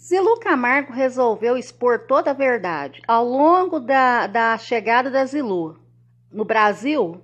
Zilu Camargo resolveu expor toda a verdade. Ao longo da, da chegada da Zilu no Brasil,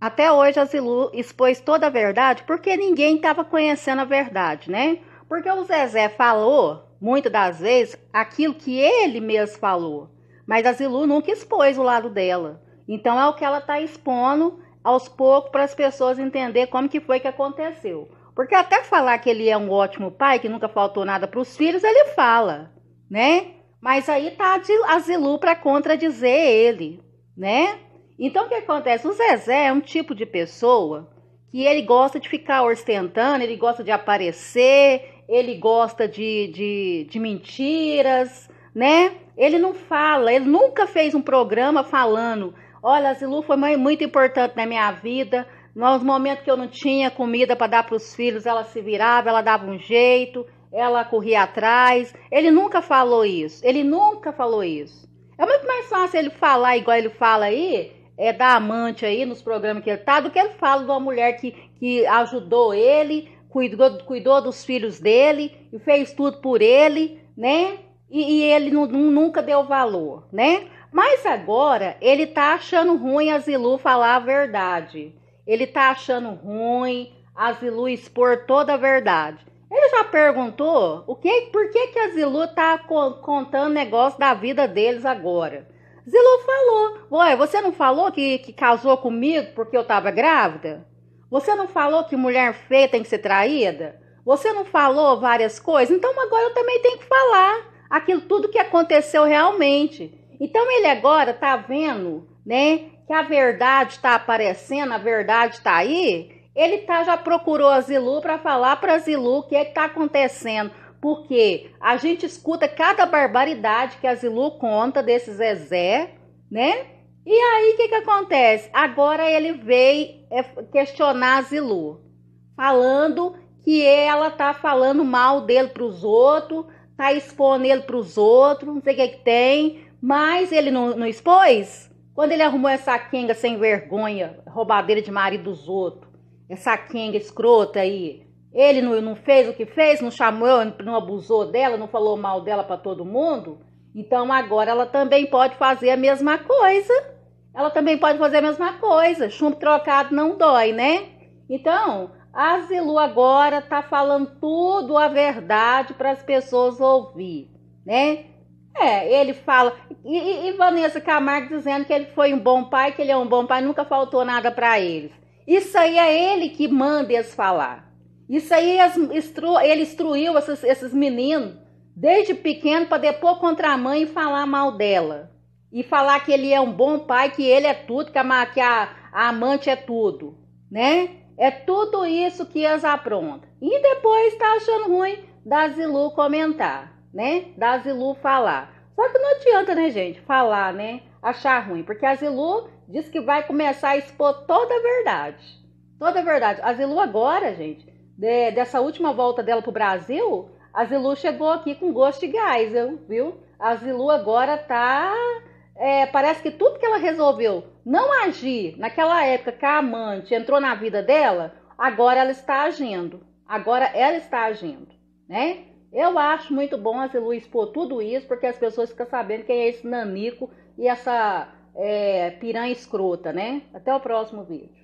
até hoje a Zilu expôs toda a verdade porque ninguém estava conhecendo a verdade, né? Porque o Zezé falou, muitas das vezes, aquilo que ele mesmo falou. Mas a Zilu nunca expôs o lado dela. Então é o que ela está expondo aos poucos para as pessoas entender como que foi que aconteceu. Porque até falar que ele é um ótimo pai, que nunca faltou nada para os filhos, ele fala, né? Mas aí tá a Zilu para contradizer ele, né? Então o que acontece? O Zezé é um tipo de pessoa que ele gosta de ficar ostentando, ele gosta de aparecer, ele gosta de, de, de mentiras, né? Ele não fala, ele nunca fez um programa falando. Olha, a Zilu foi muito importante na minha vida, nos momentos que eu não tinha comida para dar para os filhos, ela se virava, ela dava um jeito, ela corria atrás. Ele nunca falou isso. Ele nunca falou isso. É muito mais fácil ele falar igual ele fala aí, é da amante aí nos programas que ele tá, do que ele fala de uma mulher que, que ajudou ele, cuidou, cuidou dos filhos dele e fez tudo por ele, né? E, e ele nunca deu valor, né? Mas agora ele tá achando ruim a Zilu falar a verdade. Ele tá achando ruim a Zilu expor toda a verdade. Ele já perguntou o que, por que, que a Zilu tá co contando negócio da vida deles agora. Zilu falou: Ué, você não falou que, que casou comigo porque eu tava grávida? Você não falou que mulher feia tem que ser traída? Você não falou várias coisas? Então agora eu também tenho que falar aquilo tudo que aconteceu realmente. Então ele agora tá vendo, né, que a verdade está aparecendo, a verdade está aí, ele tá, já procurou a Zilu para falar para a Zilu o que é está acontecendo. Porque a gente escuta cada barbaridade que a Zilu conta desse Zezé, né? E aí o que, que acontece? Agora ele veio é, questionar a Zilu, falando que ela tá falando mal dele para os outros, tá expondo ele para os outros, não sei o que, que tem, mas ele não, não expôs? Quando ele arrumou essa quenga sem vergonha, roubadeira de marido dos outros, essa quenga escrota aí, ele não, não fez o que fez, não chamou, não abusou dela, não falou mal dela para todo mundo. Então agora ela também pode fazer a mesma coisa. Ela também pode fazer a mesma coisa. Chumbo trocado não dói, né? Então, a Zilu agora tá falando tudo a verdade para as pessoas ouvir, né? É, ele fala. E, e, Vanessa Camargo dizendo que ele foi um bom pai, que ele é um bom pai, nunca faltou nada para eles. Isso aí é ele que manda eles falar. Isso aí é ele instruiu esses, esses meninos desde pequeno para depor contra a mãe e falar mal dela. E falar que ele é um bom pai, que ele é tudo, que a, que a, a amante é tudo, né? É tudo isso que eles aprontam. E depois está achando ruim da Zilu comentar né? Da Zilu falar. Só que não adianta, né, gente, falar, né? Achar ruim, porque a Zilu diz que vai começar a expor toda a verdade. Toda a verdade. A Zilu agora, gente, de, dessa última volta dela pro Brasil, a Zilu chegou aqui com gosto de gás, viu? A Zilu agora tá. É, parece que tudo que ela resolveu não agir naquela época que a amante entrou na vida dela, agora ela está agindo. Agora ela está agindo, né? Eu acho muito bom a Zilu expor tudo isso, porque as pessoas ficam sabendo quem é esse nanico e essa é, piranha escrota, né? Até o próximo vídeo.